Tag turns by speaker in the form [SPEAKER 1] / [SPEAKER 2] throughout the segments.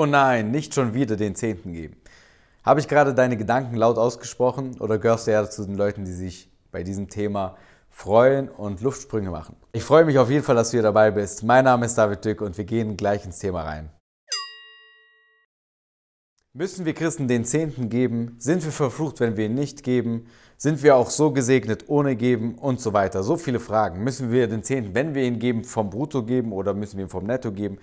[SPEAKER 1] Oh nein, nicht schon wieder den Zehnten geben. Habe ich gerade deine Gedanken laut ausgesprochen oder gehörst du ja zu den Leuten, die sich bei diesem Thema freuen und Luftsprünge machen? Ich freue mich auf jeden Fall, dass du hier dabei bist. Mein Name ist David Dück und wir gehen gleich ins Thema rein. Müssen wir Christen den Zehnten geben? Sind wir verflucht, wenn wir ihn nicht geben? Sind wir auch so gesegnet ohne geben und so weiter? So viele Fragen. Müssen wir den Zehnten, wenn wir ihn geben, vom Brutto geben oder müssen wir ihn vom Netto geben?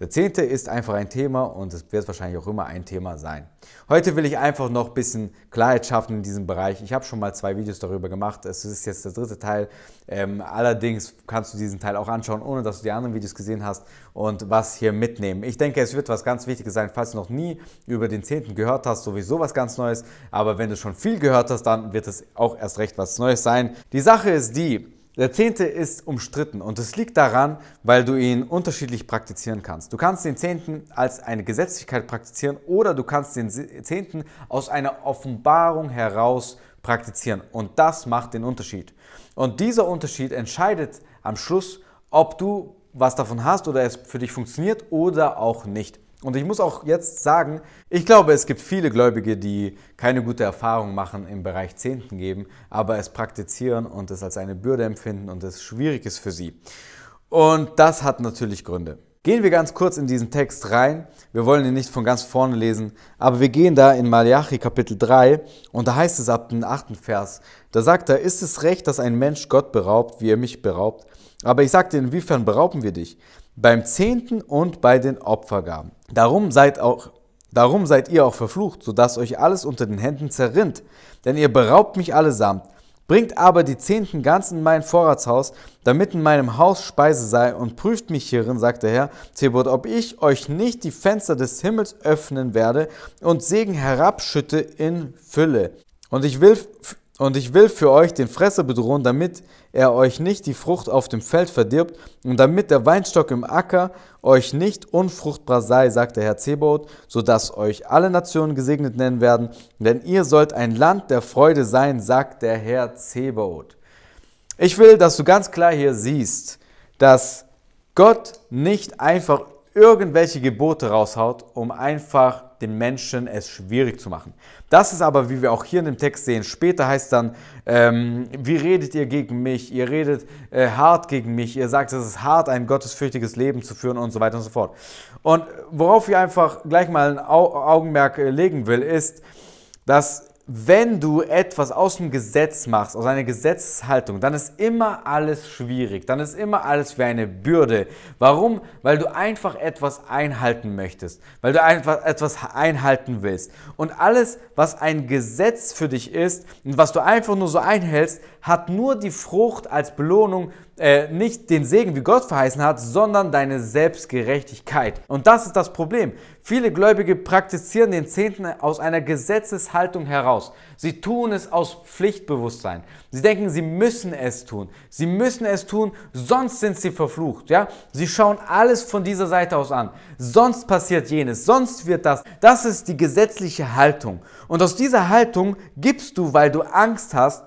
[SPEAKER 1] Der zehnte ist einfach ein Thema und es wird wahrscheinlich auch immer ein Thema sein. Heute will ich einfach noch ein bisschen Klarheit schaffen in diesem Bereich. Ich habe schon mal zwei Videos darüber gemacht. Es ist jetzt der dritte Teil. Ähm, allerdings kannst du diesen Teil auch anschauen, ohne dass du die anderen Videos gesehen hast und was hier mitnehmen. Ich denke, es wird was ganz Wichtiges sein. Falls du noch nie über den zehnten gehört hast, sowieso was ganz Neues. Aber wenn du schon viel gehört hast, dann wird es auch erst recht was Neues sein. Die Sache ist die, der Zehnte ist umstritten und es liegt daran, weil du ihn unterschiedlich praktizieren kannst. Du kannst den Zehnten als eine Gesetzlichkeit praktizieren oder du kannst den Zehnten aus einer Offenbarung heraus praktizieren. Und das macht den Unterschied. Und dieser Unterschied entscheidet am Schluss, ob du was davon hast oder es für dich funktioniert oder auch nicht. Und ich muss auch jetzt sagen, ich glaube, es gibt viele Gläubige, die keine gute Erfahrung machen im Bereich Zehnten geben, aber es praktizieren und es als eine Bürde empfinden und es schwierig ist für sie. Und das hat natürlich Gründe. Gehen wir ganz kurz in diesen Text rein. Wir wollen ihn nicht von ganz vorne lesen, aber wir gehen da in Malachi Kapitel 3 und da heißt es ab dem achten Vers, da sagt er, ist es recht, dass ein Mensch Gott beraubt, wie er mich beraubt? Aber ich sagte, inwiefern berauben wir dich? beim Zehnten und bei den Opfergaben. Darum seid, auch, darum seid ihr auch verflucht, sodass euch alles unter den Händen zerrinnt, denn ihr beraubt mich allesamt. Bringt aber die Zehnten ganz in mein Vorratshaus, damit in meinem Haus Speise sei, und prüft mich hierin, sagt der Herr Zebot, ob ich euch nicht die Fenster des Himmels öffnen werde und Segen herabschütte in Fülle. Und ich will und ich will für euch den Fresser bedrohen, damit er euch nicht die Frucht auf dem Feld verdirbt und damit der Weinstock im Acker euch nicht unfruchtbar sei, sagt der Herr Zebaoth, sodass euch alle Nationen gesegnet nennen werden, denn ihr sollt ein Land der Freude sein, sagt der Herr Zebaoth. Ich will, dass du ganz klar hier siehst, dass Gott nicht einfach irgendwelche Gebote raushaut, um einfach den Menschen es schwierig zu machen. Das ist aber, wie wir auch hier in dem Text sehen, später heißt dann, ähm, wie redet ihr gegen mich? Ihr redet äh, hart gegen mich. Ihr sagt, es ist hart, ein gottesfürchtiges Leben zu führen und so weiter und so fort. Und worauf ich einfach gleich mal ein Augenmerk äh, legen will, ist, dass wenn du etwas aus dem Gesetz machst, aus einer Gesetzeshaltung, dann ist immer alles schwierig, dann ist immer alles wie eine Bürde. Warum? Weil du einfach etwas einhalten möchtest, weil du einfach etwas einhalten willst. Und alles, was ein Gesetz für dich ist und was du einfach nur so einhältst, hat nur die Frucht als Belohnung, äh, nicht den Segen, wie Gott verheißen hat, sondern deine Selbstgerechtigkeit. Und das ist das Problem. Viele Gläubige praktizieren den Zehnten aus einer Gesetzeshaltung heraus. Sie tun es aus Pflichtbewusstsein. Sie denken, sie müssen es tun. Sie müssen es tun, sonst sind sie verflucht. Ja? Sie schauen alles von dieser Seite aus an. Sonst passiert jenes, sonst wird das. Das ist die gesetzliche Haltung. Und aus dieser Haltung gibst du, weil du Angst hast,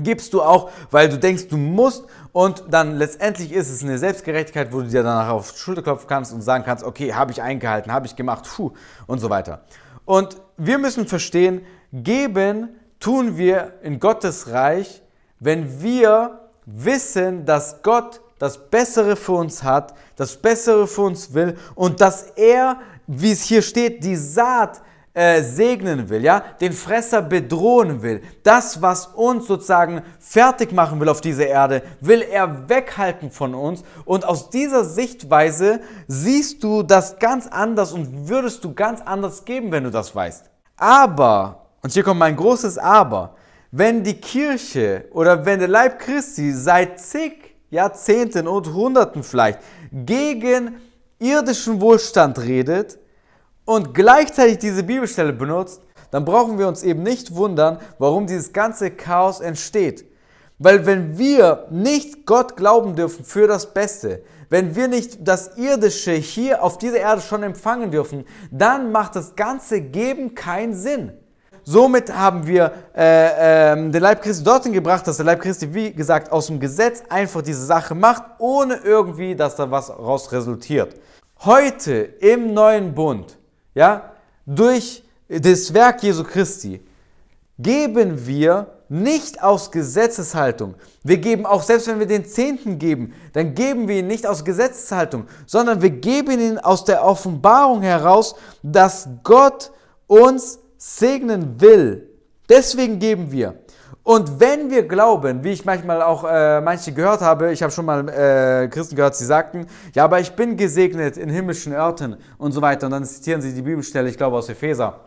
[SPEAKER 1] gibst du auch, weil du denkst, du musst und dann letztendlich ist es eine Selbstgerechtigkeit, wo du dir danach auf die Schulter klopfen kannst und sagen kannst, okay, habe ich eingehalten, habe ich gemacht, puh, und so weiter. Und wir müssen verstehen, geben tun wir in Gottes Reich, wenn wir wissen, dass Gott das Bessere für uns hat, das Bessere für uns will und dass er, wie es hier steht, die Saat, äh, segnen will, ja, den Fresser bedrohen will, das, was uns sozusagen fertig machen will auf dieser Erde, will er weghalten von uns. Und aus dieser Sichtweise siehst du das ganz anders und würdest du ganz anders geben, wenn du das weißt. Aber, und hier kommt mein großes Aber, wenn die Kirche oder wenn der Leib Christi seit zig Jahrzehnten und Hunderten vielleicht gegen irdischen Wohlstand redet, und gleichzeitig diese Bibelstelle benutzt, dann brauchen wir uns eben nicht wundern, warum dieses ganze Chaos entsteht. Weil wenn wir nicht Gott glauben dürfen für das Beste, wenn wir nicht das Irdische hier auf dieser Erde schon empfangen dürfen, dann macht das ganze Geben keinen Sinn. Somit haben wir äh, äh, den Leib Christi dorthin gebracht, dass der Leib Christi, wie gesagt, aus dem Gesetz einfach diese Sache macht, ohne irgendwie, dass da was raus resultiert. Heute im neuen Bund ja, durch das Werk Jesu Christi, geben wir nicht aus Gesetzeshaltung. Wir geben auch, selbst wenn wir den Zehnten geben, dann geben wir ihn nicht aus Gesetzeshaltung, sondern wir geben ihn aus der Offenbarung heraus, dass Gott uns segnen will. Deswegen geben wir. Und wenn wir glauben, wie ich manchmal auch äh, manche gehört habe, ich habe schon mal äh, Christen gehört, sie sagten, ja, aber ich bin gesegnet in himmlischen Orten und so weiter. Und dann zitieren sie die Bibelstelle, ich glaube aus Epheser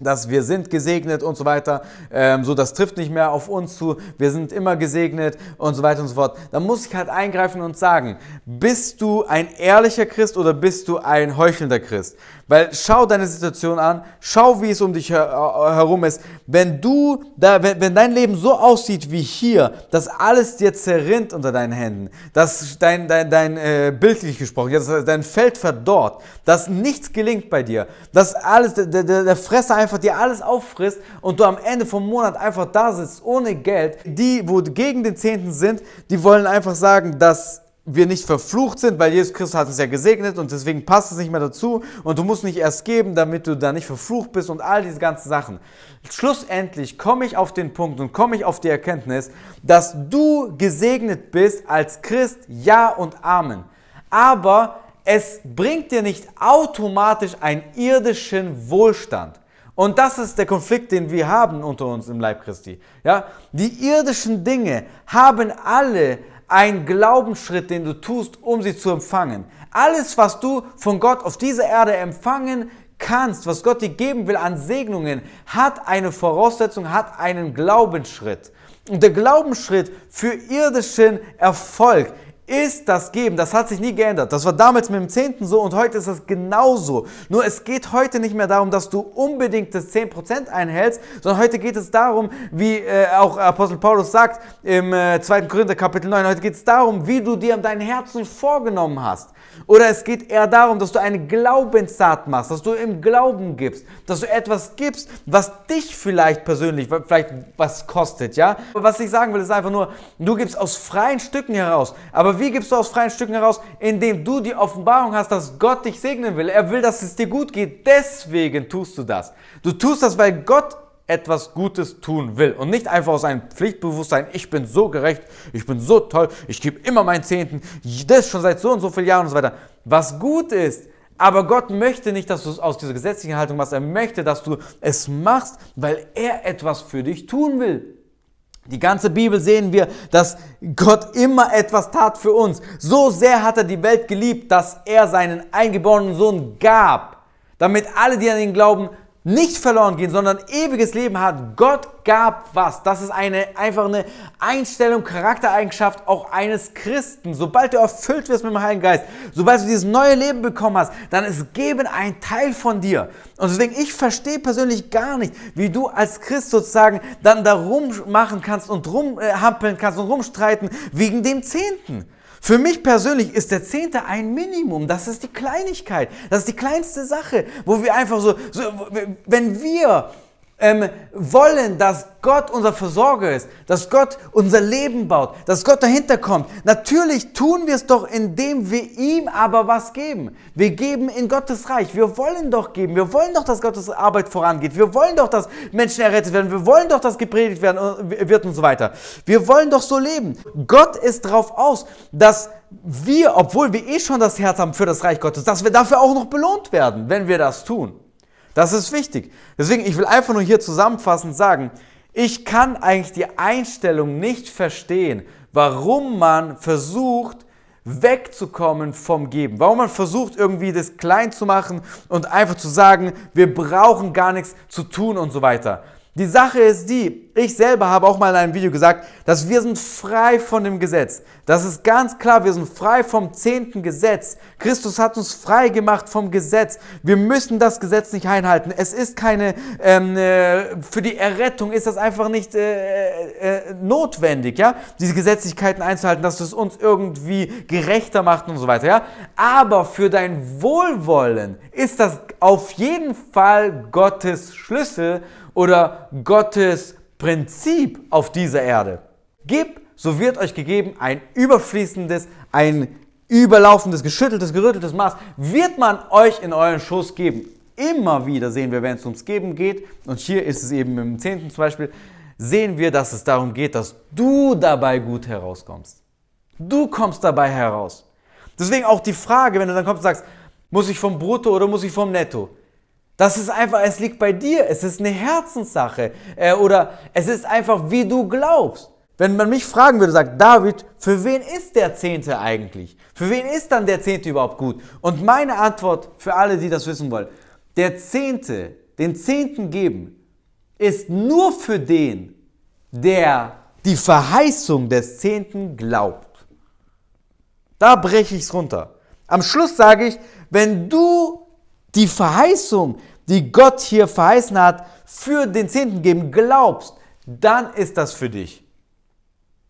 [SPEAKER 1] dass wir sind gesegnet und so weiter, ähm, so das trifft nicht mehr auf uns zu, wir sind immer gesegnet und so weiter und so fort. Dann muss ich halt eingreifen und sagen, bist du ein ehrlicher Christ oder bist du ein heuchelnder Christ? Weil schau deine Situation an, schau, wie es um dich äh, herum ist. Wenn du, da, wenn, wenn dein Leben so aussieht wie hier, dass alles dir zerrinnt unter deinen Händen, dass dein, dein, dein äh, bildlich gesprochen, dass dein Feld verdorrt, dass nichts gelingt bei dir, dass alles, der, der, der Fresser einfach dir alles auffrisst und du am Ende vom Monat einfach da sitzt ohne Geld. Die, wo gegen den Zehnten sind, die wollen einfach sagen, dass wir nicht verflucht sind, weil Jesus Christus hat es ja gesegnet und deswegen passt es nicht mehr dazu und du musst nicht erst geben, damit du da nicht verflucht bist und all diese ganzen Sachen. Schlussendlich komme ich auf den Punkt und komme ich auf die Erkenntnis, dass du gesegnet bist als Christ, ja und Amen. Aber es bringt dir nicht automatisch einen irdischen Wohlstand. Und das ist der Konflikt, den wir haben unter uns im Leib Christi. Ja? Die irdischen Dinge haben alle ein Glaubensschritt, den du tust, um sie zu empfangen. Alles, was du von Gott auf dieser Erde empfangen kannst, was Gott dir geben will an Segnungen, hat eine Voraussetzung, hat einen Glaubensschritt. Und der Glaubensschritt für irdischen Erfolg ist das Geben. Das hat sich nie geändert. Das war damals mit dem Zehnten so und heute ist das genauso. Nur es geht heute nicht mehr darum, dass du unbedingt das 10% einhältst, sondern heute geht es darum, wie äh, auch Apostel Paulus sagt im äh, 2. Korinther Kapitel 9, heute geht es darum, wie du dir dein Herzen vorgenommen hast. Oder es geht eher darum, dass du eine Glaubenssaat machst, dass du im Glauben gibst, dass du etwas gibst, was dich vielleicht persönlich, vielleicht was kostet, ja? Was ich sagen will, ist einfach nur, du gibst aus freien Stücken heraus, aber aber wie gibst du aus freien Stücken heraus? Indem du die Offenbarung hast, dass Gott dich segnen will. Er will, dass es dir gut geht. Deswegen tust du das. Du tust das, weil Gott etwas Gutes tun will und nicht einfach aus einem Pflichtbewusstsein, ich bin so gerecht, ich bin so toll, ich gebe immer meinen Zehnten, das schon seit so und so vielen Jahren und so weiter. Was gut ist, aber Gott möchte nicht, dass du es aus dieser gesetzlichen Haltung machst, er möchte, dass du es machst, weil er etwas für dich tun will. Die ganze Bibel sehen wir, dass Gott immer etwas tat für uns. So sehr hat er die Welt geliebt, dass er seinen eingeborenen Sohn gab, damit alle, die an ihn glauben, nicht verloren gehen, sondern ewiges Leben hat. Gott gab was. Das ist eine, einfach eine Einstellung, Charaktereigenschaft auch eines Christen. Sobald du erfüllt wirst mit dem Heiligen Geist, sobald du dieses neue Leben bekommen hast, dann ist Geben ein Teil von dir. Und deswegen, ich verstehe persönlich gar nicht, wie du als Christ sozusagen dann da rummachen kannst und rumhampeln kannst und rumstreiten wegen dem Zehnten. Für mich persönlich ist der Zehnte ein Minimum. Das ist die Kleinigkeit. Das ist die kleinste Sache, wo wir einfach so, so wenn wir ähm, wollen, dass Gott unser Versorger ist, dass Gott unser Leben baut, dass Gott dahinter kommt. Natürlich tun wir es doch, indem wir ihm aber was geben. Wir geben in Gottes Reich. Wir wollen doch geben. Wir wollen doch, dass Gottes Arbeit vorangeht. Wir wollen doch, dass Menschen errettet werden. Wir wollen doch, dass gepredigt werden, äh, wird und so weiter. Wir wollen doch so leben. Gott ist darauf aus, dass wir, obwohl wir eh schon das Herz haben für das Reich Gottes, dass wir dafür auch noch belohnt werden, wenn wir das tun. Das ist wichtig. Deswegen, ich will einfach nur hier zusammenfassend sagen, ich kann eigentlich die Einstellung nicht verstehen, warum man versucht, wegzukommen vom Geben. Warum man versucht, irgendwie das klein zu machen und einfach zu sagen, wir brauchen gar nichts zu tun und so weiter. Die Sache ist die, ich selber habe auch mal in einem Video gesagt, dass wir sind frei von dem Gesetz. Das ist ganz klar, wir sind frei vom zehnten Gesetz. Christus hat uns frei gemacht vom Gesetz. Wir müssen das Gesetz nicht einhalten. Es ist keine, ähm, äh, für die Errettung ist das einfach nicht äh, äh, äh, notwendig, ja, diese Gesetzlichkeiten einzuhalten, dass es uns irgendwie gerechter macht und so weiter, ja. Aber für dein Wohlwollen ist das auf jeden Fall Gottes Schlüssel oder Gottes Prinzip auf dieser Erde. Gebt, so wird euch gegeben, ein überfließendes, ein überlaufendes, geschütteltes, gerütteltes Maß wird man euch in euren Schoß geben. Immer wieder sehen wir, wenn es ums Geben geht, und hier ist es eben im Zehnten zum Beispiel, sehen wir, dass es darum geht, dass du dabei gut herauskommst. Du kommst dabei heraus. Deswegen auch die Frage, wenn du dann kommst und sagst, muss ich vom Brutto oder muss ich vom Netto? Das ist einfach, es liegt bei dir. Es ist eine Herzenssache. Äh, oder es ist einfach, wie du glaubst. Wenn man mich fragen würde, sagt David, für wen ist der Zehnte eigentlich? Für wen ist dann der Zehnte überhaupt gut? Und meine Antwort für alle, die das wissen wollen, der Zehnte, den Zehnten geben, ist nur für den, der die Verheißung des Zehnten glaubt. Da breche ich es runter. Am Schluss sage ich, wenn du die Verheißung, die Gott hier verheißen hat, für den Zehnten geben, glaubst, dann ist das für dich.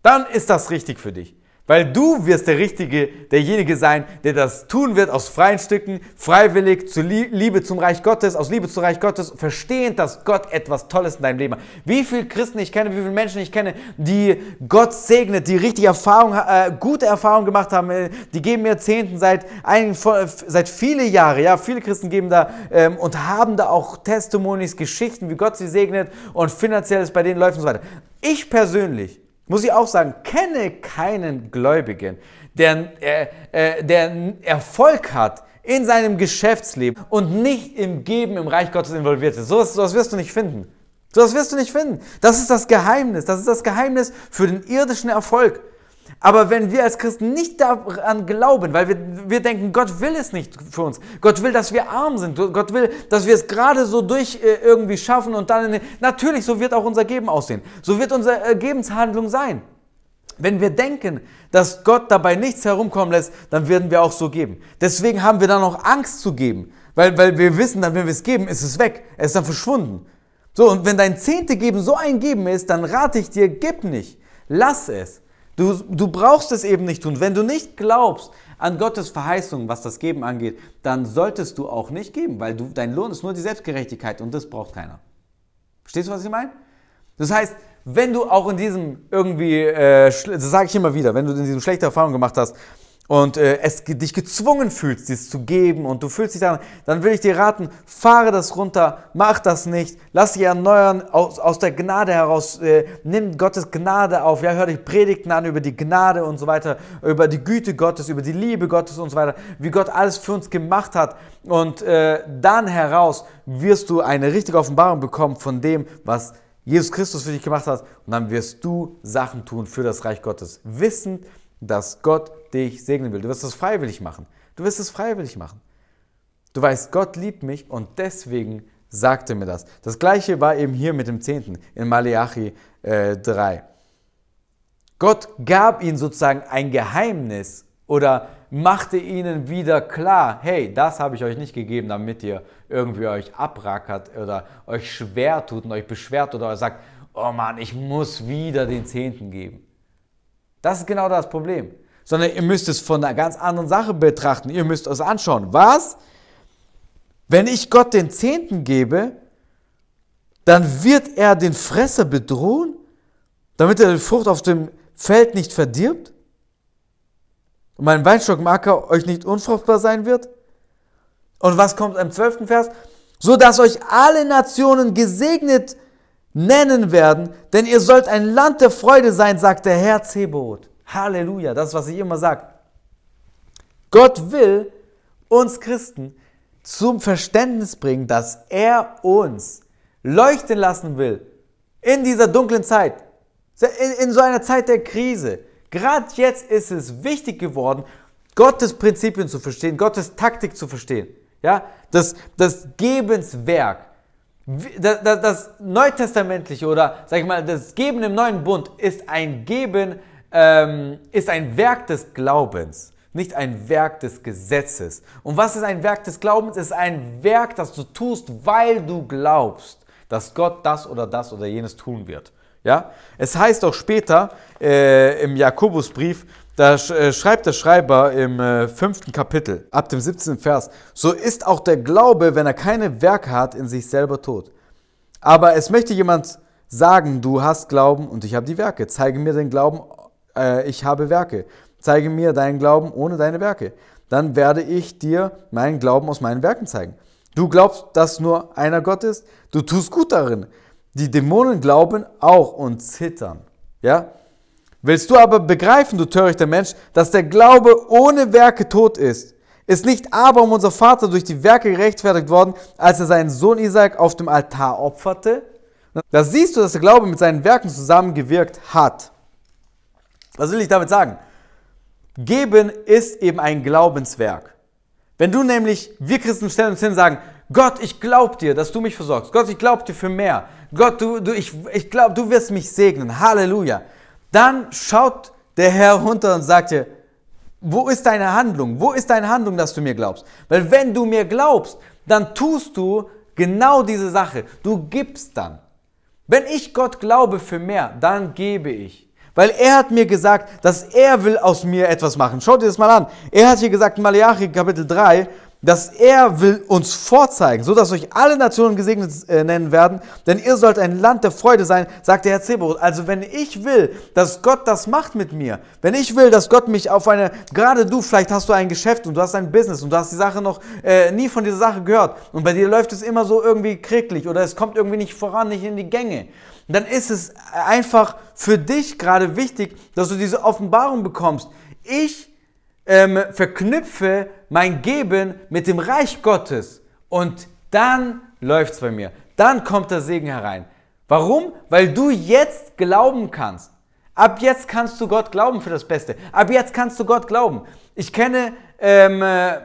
[SPEAKER 1] Dann ist das richtig für dich. Weil du wirst der Richtige, derjenige sein, der das tun wird aus freien Stücken, freiwillig, zu Liebe zum Reich Gottes, aus Liebe zum Reich Gottes, verstehend, dass Gott etwas Tolles in deinem Leben hat. Wie viele Christen ich kenne, wie viele Menschen ich kenne, die Gott segnet, die richtige Erfahrung, äh, gute Erfahrungen gemacht haben, äh, die geben mir Zehnten seit, ein, äh, seit viele Jahre, ja, viele Christen geben da ähm, und haben da auch Testimonies, Geschichten, wie Gott sie segnet und finanziell ist bei denen läuft und so weiter. Ich persönlich muss ich auch sagen, kenne keinen Gläubigen, der, äh, äh, der Erfolg hat in seinem Geschäftsleben und nicht im Geben im Reich Gottes involviert ist. So was, so was wirst du nicht finden. So was wirst du nicht finden. Das ist das Geheimnis. Das ist das Geheimnis für den irdischen Erfolg. Aber wenn wir als Christen nicht daran glauben, weil wir, wir denken, Gott will es nicht für uns, Gott will, dass wir arm sind, Gott will, dass wir es gerade so durch äh, irgendwie schaffen und dann, natürlich, so wird auch unser Geben aussehen, so wird unsere äh, sein. Wenn wir denken, dass Gott dabei nichts herumkommen lässt, dann werden wir auch so geben. Deswegen haben wir dann auch Angst zu geben, weil, weil wir wissen, dann, wenn wir es geben, ist es weg, es ist dann verschwunden. So, und wenn dein Zehnte geben so ein Geben ist, dann rate ich dir, gib nicht, lass es. Du, du brauchst es eben nicht tun. Wenn du nicht glaubst an Gottes Verheißung, was das Geben angeht, dann solltest du auch nicht geben, weil du, dein Lohn ist nur die Selbstgerechtigkeit und das braucht keiner. Verstehst du, was ich meine? Das heißt, wenn du auch in diesem irgendwie, äh, das sage ich immer wieder, wenn du in diesem schlechte Erfahrung gemacht hast, und äh, es dich gezwungen fühlst, dies zu geben und du fühlst dich daran, dann will ich dir raten, fahre das runter, mach das nicht, lass dich erneuern aus, aus der Gnade heraus, äh, nimm Gottes Gnade auf, ja, hör dich Predigten an über die Gnade und so weiter, über die Güte Gottes, über die Liebe Gottes und so weiter, wie Gott alles für uns gemacht hat und äh, dann heraus wirst du eine richtige Offenbarung bekommen von dem, was Jesus Christus für dich gemacht hat und dann wirst du Sachen tun für das Reich Gottes, wissend, dass Gott dich segnen will. Du wirst es freiwillig machen. Du wirst es freiwillig machen. Du weißt, Gott liebt mich und deswegen sagte mir das. Das gleiche war eben hier mit dem Zehnten in Malachi äh, 3. Gott gab ihnen sozusagen ein Geheimnis oder machte ihnen wieder klar, hey, das habe ich euch nicht gegeben, damit ihr irgendwie euch abrackert oder euch schwer tut und euch beschwert oder sagt, oh Mann, ich muss wieder den Zehnten geben. Das ist genau das Problem. Sondern ihr müsst es von einer ganz anderen Sache betrachten. Ihr müsst es anschauen. Was? Wenn ich Gott den Zehnten gebe, dann wird er den Fresser bedrohen, damit er die Frucht auf dem Feld nicht verdirbt und mein Weinstock im Acker euch nicht unfruchtbar sein wird. Und was kommt im zwölften Vers? So dass euch alle Nationen gesegnet werden nennen werden, denn ihr sollt ein Land der Freude sein, sagt der Herr Zebot. Halleluja, das, ist, was ich immer sage. Gott will uns Christen zum Verständnis bringen, dass er uns leuchten lassen will in dieser dunklen Zeit, in, in so einer Zeit der Krise. Gerade jetzt ist es wichtig geworden, Gottes Prinzipien zu verstehen, Gottes Taktik zu verstehen. Ja, das, das Gebenswerk, das, das, das neutestamentliche oder sag ich mal, das Geben im neuen Bund ist ein Geben, ähm, ist ein Werk des Glaubens, nicht ein Werk des Gesetzes. Und was ist ein Werk des Glaubens? Ist ein Werk, das du tust, weil du glaubst, dass Gott das oder das oder jenes tun wird. Ja? Es heißt auch später äh, im Jakobusbrief, da äh, schreibt der Schreiber im äh, fünften Kapitel, ab dem 17. Vers, so ist auch der Glaube, wenn er keine Werke hat, in sich selber tot. Aber es möchte jemand sagen, du hast Glauben und ich habe die Werke. Zeige mir den Glauben, äh, ich habe Werke. Zeige mir deinen Glauben ohne deine Werke. Dann werde ich dir meinen Glauben aus meinen Werken zeigen. Du glaubst, dass nur einer Gott ist? Du tust gut darin. Die Dämonen glauben auch und zittern. Ja? Willst du aber begreifen, du törichter Mensch, dass der Glaube ohne Werke tot ist? Ist nicht Abraham, unser Vater, durch die Werke gerechtfertigt worden, als er seinen Sohn Isaac auf dem Altar opferte? Da siehst du, dass der Glaube mit seinen Werken zusammengewirkt hat. Was will ich damit sagen? Geben ist eben ein Glaubenswerk. Wenn du nämlich, wir Christen stellen uns hin und sagen, Gott, ich glaube dir, dass du mich versorgst. Gott, ich glaube dir für mehr. Gott, du, du, ich, ich glaube, du wirst mich segnen. Halleluja. Dann schaut der Herr runter und sagte, wo ist deine Handlung? Wo ist deine Handlung, dass du mir glaubst? Weil wenn du mir glaubst, dann tust du genau diese Sache. Du gibst dann. Wenn ich Gott glaube für mehr, dann gebe ich. Weil er hat mir gesagt, dass er will aus mir etwas machen. Schaut dir das mal an. Er hat hier gesagt, Malachi Kapitel 3, dass er will uns vorzeigen, so dass euch alle Nationen gesegnet äh, nennen werden, denn ihr sollt ein Land der Freude sein, sagt der Herr Zebrot. Also wenn ich will, dass Gott das macht mit mir, wenn ich will, dass Gott mich auf eine, gerade du, vielleicht hast du ein Geschäft und du hast ein Business und du hast die Sache noch äh, nie von dieser Sache gehört und bei dir läuft es immer so irgendwie kräglich oder es kommt irgendwie nicht voran, nicht in die Gänge, dann ist es einfach für dich gerade wichtig, dass du diese Offenbarung bekommst. Ich ähm, verknüpfe mein Geben mit dem Reich Gottes und dann läuft's bei mir. Dann kommt der Segen herein. Warum? Weil du jetzt glauben kannst. Ab jetzt kannst du Gott glauben für das Beste. Ab jetzt kannst du Gott glauben. Ich kenne, ähm, äh,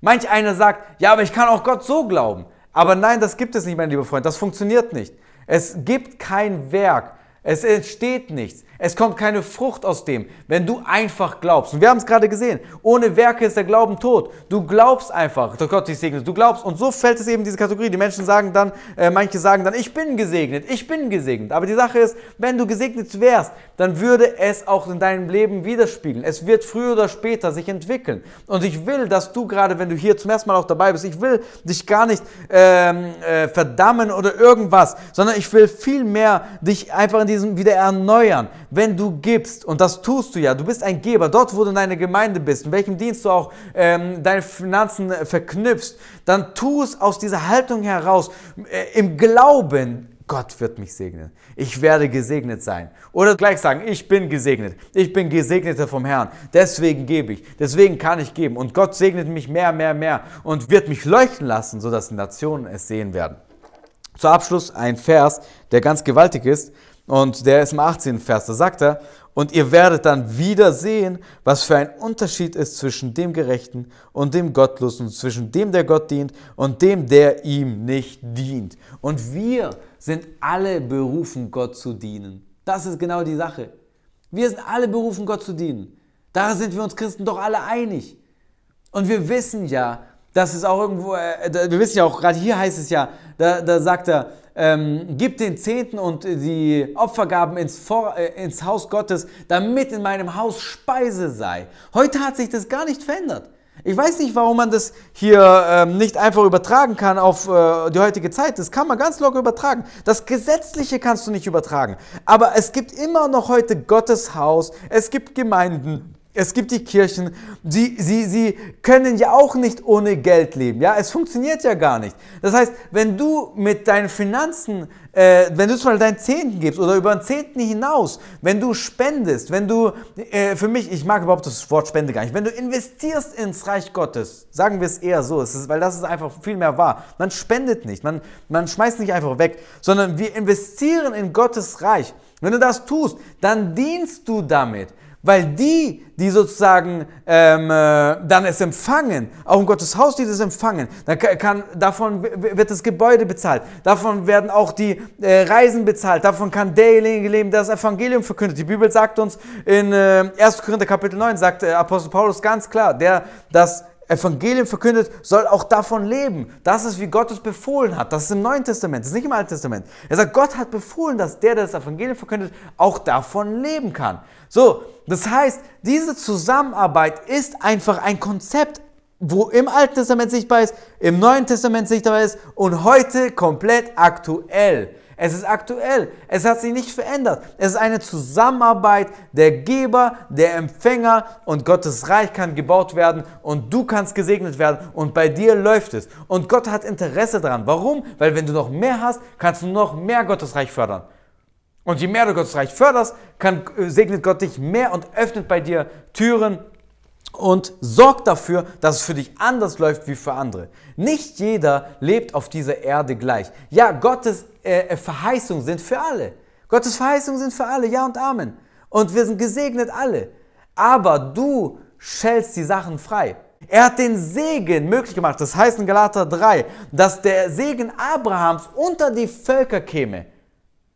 [SPEAKER 1] manch einer sagt, ja, aber ich kann auch Gott so glauben. Aber nein, das gibt es nicht, mein lieber Freund. Das funktioniert nicht. Es gibt kein Werk, es entsteht nichts. Es kommt keine Frucht aus dem, wenn du einfach glaubst. Und wir haben es gerade gesehen. Ohne Werke ist der Glauben tot. Du glaubst einfach, dass Gott dich segnet. Du glaubst. Und so fällt es eben in diese Kategorie. Die Menschen sagen dann, äh, manche sagen dann, ich bin gesegnet, ich bin gesegnet. Aber die Sache ist, wenn du gesegnet wärst, dann würde es auch in deinem Leben widerspiegeln. Es wird früher oder später sich entwickeln. Und ich will, dass du gerade, wenn du hier zum ersten Mal auch dabei bist, ich will dich gar nicht ähm, äh, verdammen oder irgendwas, sondern ich will vielmehr dich einfach in diese diesem wieder erneuern. Wenn du gibst, und das tust du ja, du bist ein Geber, dort wo du in deiner Gemeinde bist, in welchem Dienst du auch ähm, deine Finanzen äh, verknüpfst, dann tu es aus dieser Haltung heraus, äh, im Glauben, Gott wird mich segnen. Ich werde gesegnet sein. Oder gleich sagen, ich bin gesegnet. Ich bin Gesegneter vom Herrn. Deswegen gebe ich. Deswegen kann ich geben. Und Gott segnet mich mehr, mehr, mehr und wird mich leuchten lassen, sodass Nationen es sehen werden. Zu Abschluss ein Vers, der ganz gewaltig ist. Und der ist im 18. Vers, da sagt er, und ihr werdet dann wieder sehen, was für ein Unterschied ist zwischen dem Gerechten und dem Gottlosen, zwischen dem, der Gott dient und dem, der ihm nicht dient. Und wir sind alle berufen, Gott zu dienen. Das ist genau die Sache. Wir sind alle berufen, Gott zu dienen. Da sind wir uns Christen doch alle einig. Und wir wissen ja, dass es auch irgendwo, äh, wir wissen ja auch, gerade hier heißt es ja, da, da sagt er, ähm, gib den Zehnten und die Opfergaben ins, Vor äh, ins Haus Gottes, damit in meinem Haus Speise sei. Heute hat sich das gar nicht verändert. Ich weiß nicht, warum man das hier ähm, nicht einfach übertragen kann auf äh, die heutige Zeit. Das kann man ganz locker übertragen. Das Gesetzliche kannst du nicht übertragen. Aber es gibt immer noch heute Gottes Haus. Es gibt Gemeinden. Es gibt die Kirchen, die, sie, sie können ja auch nicht ohne Geld leben. Ja, es funktioniert ja gar nicht. Das heißt, wenn du mit deinen Finanzen, äh, wenn du zum Beispiel deinen Zehnten gibst oder über den Zehnten hinaus, wenn du spendest, wenn du, äh, für mich, ich mag überhaupt das Wort Spende gar nicht, wenn du investierst ins Reich Gottes, sagen wir es eher so, es ist, weil das ist einfach viel mehr wahr. Man spendet nicht, man, man schmeißt nicht einfach weg, sondern wir investieren in Gottes Reich. Wenn du das tust, dann dienst du damit weil die, die sozusagen ähm, äh, dann es empfangen, auch in Gottes Haus, die das empfangen, dann kann, davon wird das Gebäude bezahlt, davon werden auch die äh, Reisen bezahlt, davon kann derjenige leben, der das Evangelium verkündet. Die Bibel sagt uns in äh, 1. Korinther Kapitel 9, sagt äh, Apostel Paulus ganz klar, der das Evangelium verkündet, soll auch davon leben. Das ist, wie Gott es befohlen hat. Das ist im Neuen Testament, das ist nicht im Alten Testament. Er sagt, Gott hat befohlen, dass der, der das Evangelium verkündet, auch davon leben kann. So, das heißt, diese Zusammenarbeit ist einfach ein Konzept, wo im Alten Testament sichtbar ist, im Neuen Testament sichtbar ist und heute komplett aktuell. Es ist aktuell. Es hat sich nicht verändert. Es ist eine Zusammenarbeit der Geber, der Empfänger und Gottes Reich kann gebaut werden und du kannst gesegnet werden und bei dir läuft es. Und Gott hat Interesse daran. Warum? Weil wenn du noch mehr hast, kannst du noch mehr Gottes Reich fördern. Und je mehr du Gottes Reich förderst, kann, äh, segnet Gott dich mehr und öffnet bei dir Türen und sorgt dafür, dass es für dich anders läuft wie für andere. Nicht jeder lebt auf dieser Erde gleich. Ja, Gottes äh, äh, Verheißungen sind für alle. Gottes Verheißungen sind für alle, ja und Amen. Und wir sind gesegnet alle. Aber du schältst die Sachen frei. Er hat den Segen möglich gemacht, das heißt in Galater 3, dass der Segen Abrahams unter die Völker käme.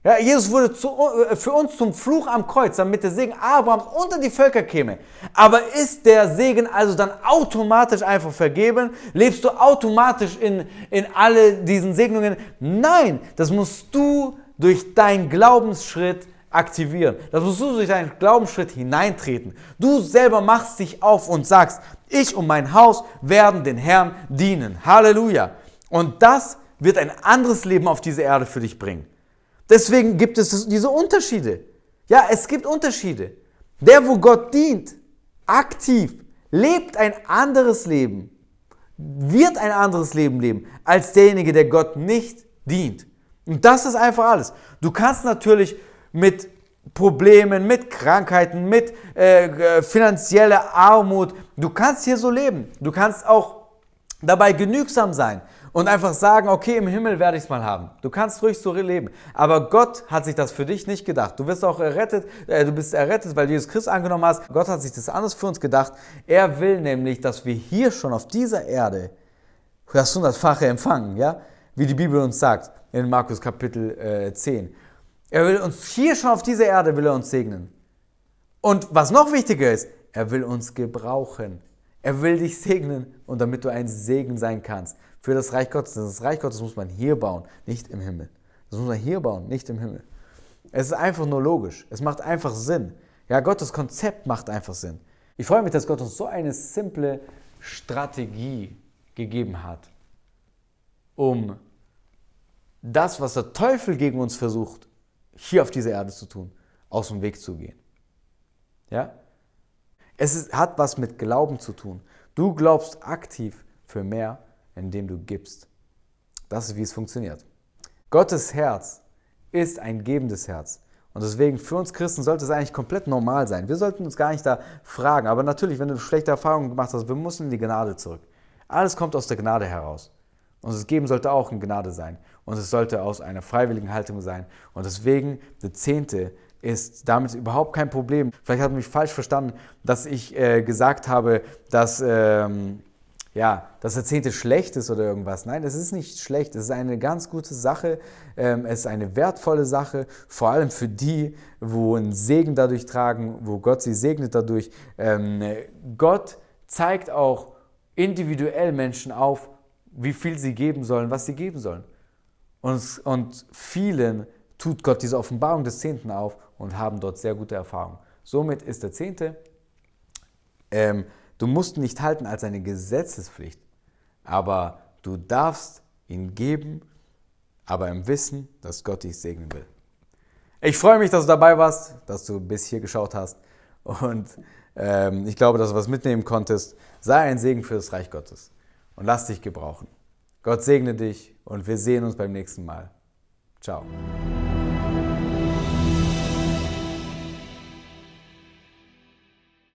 [SPEAKER 1] Ja, Jesus wurde zu, äh, für uns zum Fluch am Kreuz, damit der Segen Abrahams unter die Völker käme. Aber ist der Segen also dann automatisch einfach vergeben? Lebst du automatisch in, in alle diesen Segnungen? Nein, das musst du durch deinen Glaubensschritt aktivieren. Das musst du durch deinen Glaubensschritt hineintreten. Du selber machst dich auf und sagst, ich und mein Haus werden den Herrn dienen. Halleluja. Und das wird ein anderes Leben auf diese Erde für dich bringen. Deswegen gibt es diese Unterschiede. Ja, es gibt Unterschiede. Der, wo Gott dient, aktiv, lebt ein anderes Leben, wird ein anderes Leben leben, als derjenige, der Gott nicht dient. Und das ist einfach alles. Du kannst natürlich mit Problemen, mit Krankheiten, mit äh, finanzieller Armut, du kannst hier so leben. Du kannst auch dabei genügsam sein und einfach sagen, okay, im Himmel werde ich es mal haben. Du kannst ruhig so leben. Aber Gott hat sich das für dich nicht gedacht. Du wirst auch errettet, äh, du bist errettet, weil du Jesus Christus angenommen hast. Gott hat sich das anders für uns gedacht. Er will nämlich, dass wir hier schon auf dieser Erde das hundertfache empfangen, ja? Wie die Bibel uns sagt in Markus Kapitel äh, 10. Er will uns hier schon auf dieser Erde will er uns segnen. Und was noch wichtiger ist, er will uns gebrauchen. Er will dich segnen und damit du ein Segen sein kannst für das Reich Gottes. Das Reich Gottes muss man hier bauen, nicht im Himmel. Das muss man hier bauen, nicht im Himmel. Es ist einfach nur logisch. Es macht einfach Sinn. Ja, Gottes Konzept macht einfach Sinn. Ich freue mich, dass Gott uns so eine simple Strategie gegeben hat, um das, was der Teufel gegen uns versucht, hier auf dieser Erde zu tun, aus dem Weg zu gehen. Ja? Es ist, hat was mit Glauben zu tun. Du glaubst aktiv für mehr, indem du gibst. Das ist, wie es funktioniert. Gottes Herz ist ein gebendes Herz. Und deswegen für uns Christen sollte es eigentlich komplett normal sein. Wir sollten uns gar nicht da fragen. Aber natürlich, wenn du schlechte Erfahrungen gemacht hast, wir müssen in die Gnade zurück. Alles kommt aus der Gnade heraus. Und das Geben sollte auch in Gnade sein. Und es sollte aus einer freiwilligen Haltung sein. Und deswegen, der Zehnte ist damit überhaupt kein Problem. Vielleicht hat man mich falsch verstanden, dass ich äh, gesagt habe, dass ähm, ja, das Erzählte schlecht ist oder irgendwas. Nein, es ist nicht schlecht. Es ist eine ganz gute Sache. Ähm, es ist eine wertvolle Sache, vor allem für die, wo einen Segen dadurch tragen, wo Gott sie segnet dadurch. Ähm, Gott zeigt auch individuell Menschen auf, wie viel sie geben sollen, was sie geben sollen. Und, und vielen tut Gott diese Offenbarung des Zehnten auf und haben dort sehr gute Erfahrungen. Somit ist der Zehnte. Ähm, Du musst ihn nicht halten als eine Gesetzespflicht, aber du darfst ihn geben, aber im Wissen, dass Gott dich segnen will. Ich freue mich, dass du dabei warst, dass du bis hier geschaut hast und ähm, ich glaube, dass du was mitnehmen konntest. Sei ein Segen für das Reich Gottes und lass dich gebrauchen. Gott segne dich und wir sehen uns beim nächsten Mal. Ciao.